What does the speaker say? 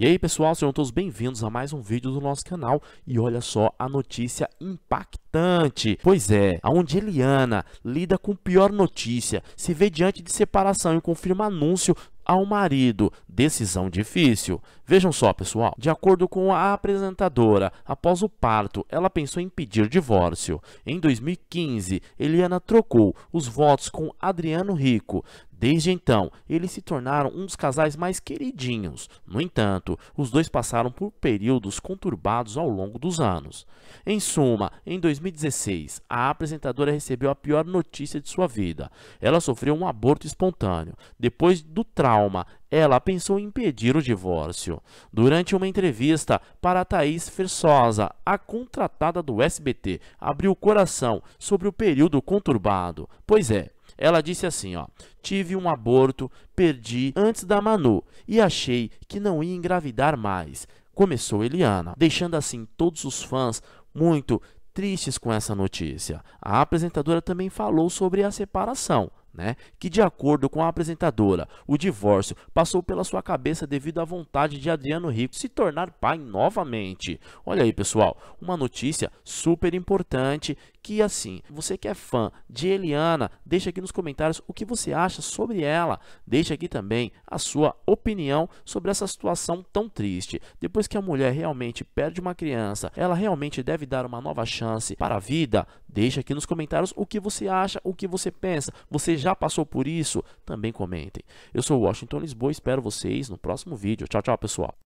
E aí pessoal, sejam todos bem-vindos a mais um vídeo do nosso canal e olha só a notícia impactante. Pois é, aonde Eliana lida com pior notícia, se vê diante de separação e confirma anúncio ao marido. Decisão difícil. Vejam só, pessoal. De acordo com a apresentadora, após o parto, ela pensou em pedir divórcio. Em 2015, Eliana trocou os votos com Adriano Rico. Desde então, eles se tornaram um dos casais mais queridinhos. No entanto, os dois passaram por períodos conturbados ao longo dos anos. Em suma, em 2016, a apresentadora recebeu a pior notícia de sua vida. Ela sofreu um aborto espontâneo. Depois do trauma, ela pensou em impedir o divórcio. Durante uma entrevista para Thaís Fersosa, a contratada do SBT abriu o coração sobre o período conturbado. Pois é, ela disse assim, ó: "Tive um aborto, perdi antes da Manu e achei que não ia engravidar mais." Começou Eliana, deixando assim todos os fãs muito tristes com essa notícia. A apresentadora também falou sobre a separação né, que, de acordo com a apresentadora, o divórcio passou pela sua cabeça devido à vontade de Adriano Rico se tornar pai novamente. Olha aí, pessoal, uma notícia super importante que, assim, você que é fã de Eliana, deixa aqui nos comentários o que você acha sobre ela. Deixa aqui também a sua opinião sobre essa situação tão triste. Depois que a mulher realmente perde uma criança, ela realmente deve dar uma nova chance para a vida? Deixe aqui nos comentários o que você acha, o que você pensa. Você já passou por isso? Também comentem. Eu sou Washington Lisboa e espero vocês no próximo vídeo. Tchau, tchau, pessoal.